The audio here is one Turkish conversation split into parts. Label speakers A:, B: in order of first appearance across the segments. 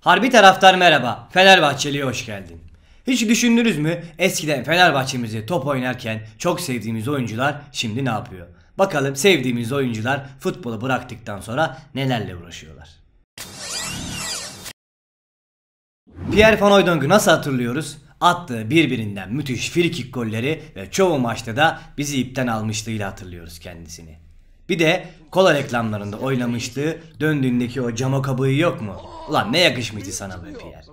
A: Harbi taraftar merhaba. Fenerbahçeli'ye hoş geldin. Hiç düşündünüz mü eskiden Fenerbahçe'mizi top oynarken çok sevdiğimiz oyuncular şimdi ne yapıyor? Bakalım sevdiğimiz oyuncular futbolu bıraktıktan sonra nelerle uğraşıyorlar. Pierre Van Oydonk'u nasıl hatırlıyoruz? Attığı birbirinden müthiş frikik golleri ve çoğu maçta da bizi ipten almışlığıyla hatırlıyoruz kendisini. Bir de kola reklamlarında oynamıştı. Döndüğündeki o camo kabuğu yok mu? Ulan ne yakışmıştı sana be Pierre.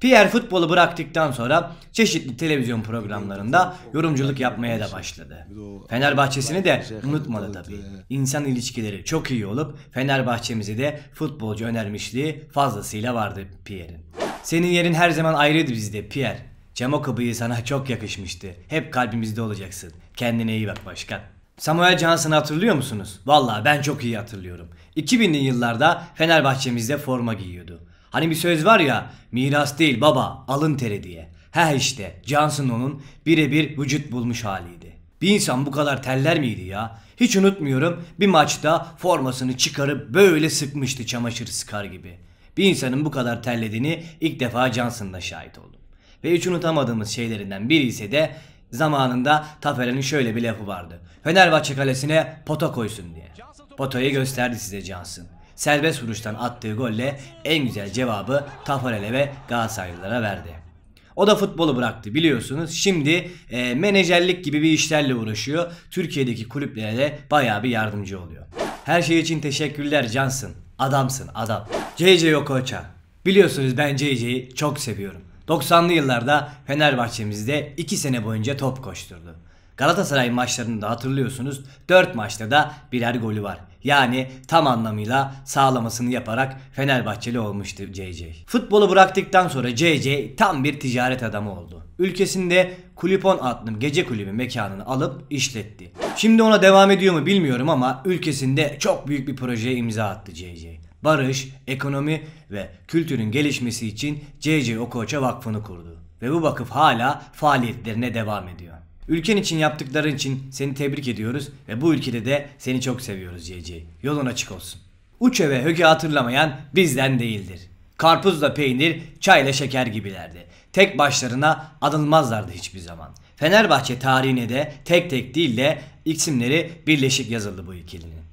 A: Pierre futbolu bıraktıktan sonra çeşitli televizyon programlarında yorumculuk yapmaya da başladı. Fenerbahçesini de unutmadı tabii. İnsan ilişkileri çok iyi olup Fenerbahçemizi de futbolcu önermişliği fazlasıyla vardı Pierre'in. Senin yerin her zaman ayrıydı bizde Pierre. Camo kabıyı sana çok yakışmıştı. Hep kalbimizde olacaksın. Kendine iyi bak başkan. Samuel Johnson'ı hatırlıyor musunuz? Valla ben çok iyi hatırlıyorum. 2000'li yıllarda Fenerbahçemizde forma giyiyordu. Hani bir söz var ya miras değil baba alın teri diye. He işte Johnson onun birebir vücut bulmuş haliydi. Bir insan bu kadar teller miydi ya? Hiç unutmuyorum bir maçta formasını çıkarıp böyle sıkmıştı çamaşır sıkar gibi. Bir insanın bu kadar terlediğini ilk defa Johnson'da şahit oldum. Ve hiç unutamadığımız şeylerinden biri ise de Zamanında Taferel'in şöyle bir lafı vardı. Fenerbahçe kalesine pota koysun diye. Potayı gösterdi size Johnson. Serbest vuruştan attığı golle en güzel cevabı Taferel'e ve Galatasaraylılara verdi. O da futbolu bıraktı biliyorsunuz. Şimdi e, menajerlik gibi bir işlerle uğraşıyor. Türkiye'deki kulüplere de baya bir yardımcı oluyor. Her şey için teşekkürler Cansın. Adamsın adam. JJ Okocha. Biliyorsunuz ben JJ'yi çok seviyorum. 90'lı yıllarda Fenerbahçe'mizde 2 sene boyunca top koşturdu. Galatasaray maçlarını da hatırlıyorsunuz 4 maçta da birer golü var. Yani tam anlamıyla sağlamasını yaparak Fenerbahçeli olmuştu CC. Futbolu bıraktıktan sonra CC tam bir ticaret adamı oldu. Ülkesinde Kulipon adlı gece kulübü mekanını alıp işletti. Şimdi ona devam ediyor mu bilmiyorum ama ülkesinde çok büyük bir projeye imza attı CC barış, ekonomi ve kültürün gelişmesi için C.C. Okoça Vakfı'nı kurdu ve bu vakıf hala faaliyetlerine devam ediyor. Ülken için yaptıkların için seni tebrik ediyoruz ve bu ülkede de seni çok seviyoruz C.C. Yolun açık olsun. Uçe ve Höge hatırlamayan bizden değildir. Karpuzla peynir, çayla şeker gibilerdi. Tek başlarına adılmazlardı hiçbir zaman. Fenerbahçe tarihine de tek tek değil de isimleri birleşik yazıldı bu ikilinin.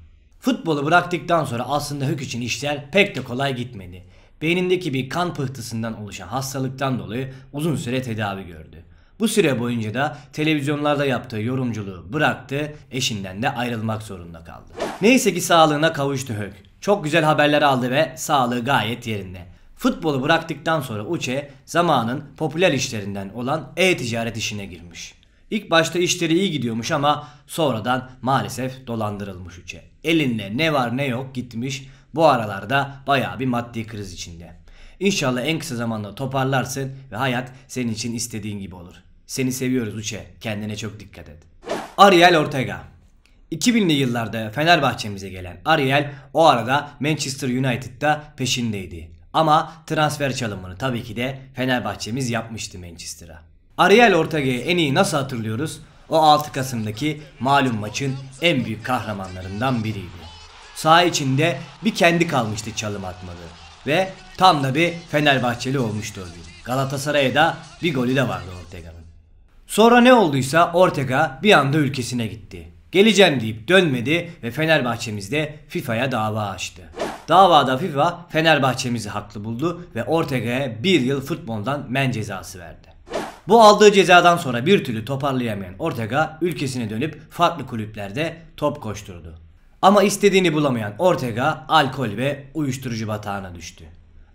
A: Futbolu bıraktıktan sonra aslında Hük için işler pek de kolay gitmedi. Beynindeki bir kan pıhtısından oluşan hastalıktan dolayı uzun süre tedavi gördü. Bu süre boyunca da televizyonlarda yaptığı yorumculuğu bıraktı, eşinden de ayrılmak zorunda kaldı. Neyse ki sağlığına kavuştu Hök. Çok güzel haberler aldı ve sağlığı gayet yerinde. Futbolu bıraktıktan sonra Uçe zamanın popüler işlerinden olan e-ticaret işine girmiş. İlk başta işleri iyi gidiyormuş ama sonradan maalesef dolandırılmış üçe. Elinde ne var ne yok gitmiş bu aralarda baya bir maddi kriz içinde. İnşallah en kısa zamanda toparlarsın ve hayat senin için istediğin gibi olur. Seni seviyoruz Uçe. Kendine çok dikkat et. Ariel Ortega 2000'li yıllarda Fenerbahçe'mize gelen Ariel o arada Manchester United'da peşindeydi. Ama transfer çalımını tabii ki de Fenerbahçe'miz yapmıştı Manchester'a. Ariel Ortega'yı en iyi nasıl hatırlıyoruz? O 6 Kasım'daki malum maçın en büyük kahramanlarından biriydi. Saha içinde bir kendi kalmıştı çalım atmadı. Ve tam da bir Fenerbahçeli olmuştu o gün. Galatasaray'a da bir golü de vardı Ortega'nın. Sonra ne olduysa Ortega bir anda ülkesine gitti. Geleceğim deyip dönmedi ve Fenerbahçemizde FIFA'ya dava açtı. Davada FIFA Fenerbahçemizi haklı buldu ve Ortega'ya bir yıl futboldan men cezası verdi. Bu aldığı cezadan sonra bir türlü toparlayamayan Ortega ülkesine dönüp farklı kulüplerde top koşturdu. Ama istediğini bulamayan Ortega alkol ve uyuşturucu batağına düştü.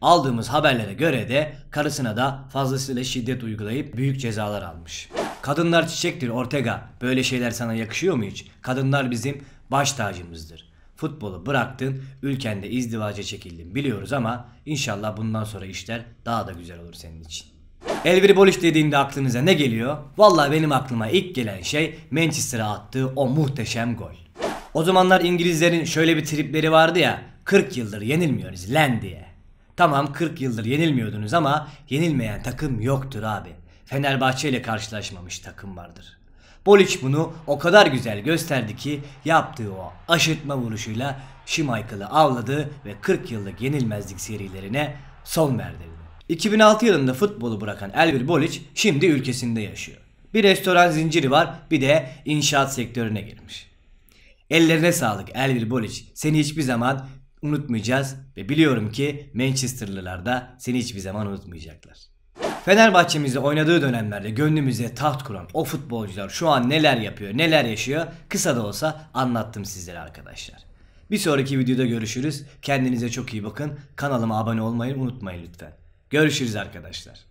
A: Aldığımız haberlere göre de karısına da fazlasıyla şiddet uygulayıp büyük cezalar almış. Kadınlar çiçektir Ortega. Böyle şeyler sana yakışıyor mu hiç? Kadınlar bizim baş tacımızdır. Futbolu bıraktın, ülkende izdivaca çekildin biliyoruz ama inşallah bundan sonra işler daha da güzel olur senin için. Elvir Boliş dediğinde aklınıza ne geliyor? Valla benim aklıma ilk gelen şey Manchester'a attığı o muhteşem gol. O zamanlar İngilizlerin şöyle bir tripleri vardı ya 40 yıldır yenilmiyoruz len diye. Tamam 40 yıldır yenilmiyordunuz ama yenilmeyen takım yoktur abi. Fenerbahçe ile karşılaşmamış takım vardır. Boliç bunu o kadar güzel gösterdi ki yaptığı o aşırtma vuruşuyla Şimaykalı avladı ve 40 yıllık yenilmezlik serilerine son verdi. 2006 yılında futbolu bırakan Elvir Boliç şimdi ülkesinde yaşıyor. Bir restoran zinciri var bir de inşaat sektörüne girmiş. Ellerine sağlık Elvir Boliç. Seni hiçbir zaman unutmayacağız ve biliyorum ki Manchesterlılar da seni hiçbir zaman unutmayacaklar. Fenerbahçe'mizde oynadığı dönemlerde gönlümüze taht kuran o futbolcular şu an neler yapıyor, neler yaşıyor kısa da olsa anlattım sizlere arkadaşlar. Bir sonraki videoda görüşürüz. Kendinize çok iyi bakın. Kanalıma abone olmayı unutmayın lütfen. Görüşürüz arkadaşlar.